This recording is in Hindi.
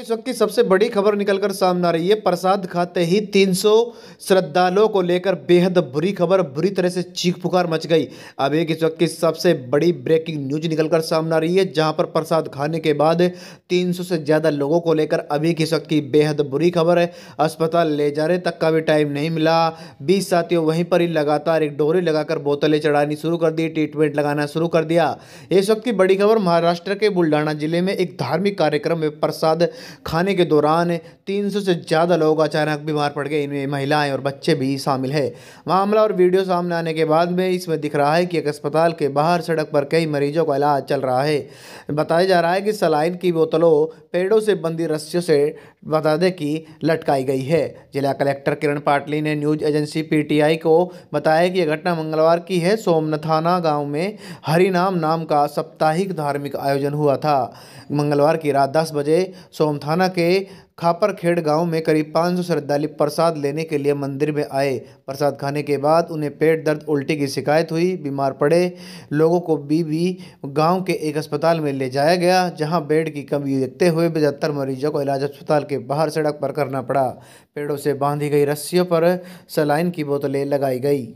इस वक्त की सबसे बड़ी खबर निकलकर सामने आ रही है प्रसाद खाते ही 300 श्रद्धालुओं को लेकर बेहद बुरी खबर बुरी तरह से चीख पुकार मच गई अब एक इस वक्त की सबसे बड़ी ब्रेकिंग न्यूज निकलकर सामने आ रही है जहां पर प्रसाद खाने के बाद 300 से ज़्यादा लोगों को लेकर अभी किस वक्त की बेहद बुरी खबर है अस्पताल ले जाने तक का भी टाइम नहीं मिला बीस साथियों वहीं पर ही लगातार एक डोरी लगाकर बोतलें चढ़ानी शुरू कर दी ट्रीटमेंट लगाना शुरू कर दिया इस वक्त की बड़ी खबर महाराष्ट्र के बुल्ढाना जिले में एक धार्मिक कार्यक्रम में प्रसाद खाने के दौरान 300 से ज़्यादा लोग अचानक बीमार पड़ गए इनमें महिलाएं और बच्चे भी शामिल है मामला और वीडियो सामने आने के बाद में इसमें दिख रहा है कि एक अस्पताल के बाहर सड़क पर कई मरीजों का इलाज चल रहा है बताया जा रहा है कि सलाइन की बोतलों पेड़ों से बंदी रस्सियों से बता दें कि लटकाई गई है जिला कलेक्टर किरण पाटली ने न्यूज एजेंसी पीटीआई को बताया कि यह घटना मंगलवार की है सोमनथाना गांव में हरिनाम नाम का साप्ताहिक धार्मिक आयोजन हुआ था मंगलवार की रात 10 बजे सोम सोम थाना के खापरखेड़ गांव में करीब 500 श्रद्धालु प्रसाद लेने के लिए मंदिर में आए प्रसाद खाने के बाद उन्हें पेट दर्द उल्टी की शिकायत हुई बीमार पड़े लोगों को बीबी गांव के एक अस्पताल में ले जाया गया जहां बेड की कमी देखते हुए पचहत्तर मरीजों को इलाज अस्पताल के बाहर सड़क पर करना पड़ा पेड़ों से बांधी गई रस्सियों पर सलाइन की बोतलें लगाई गई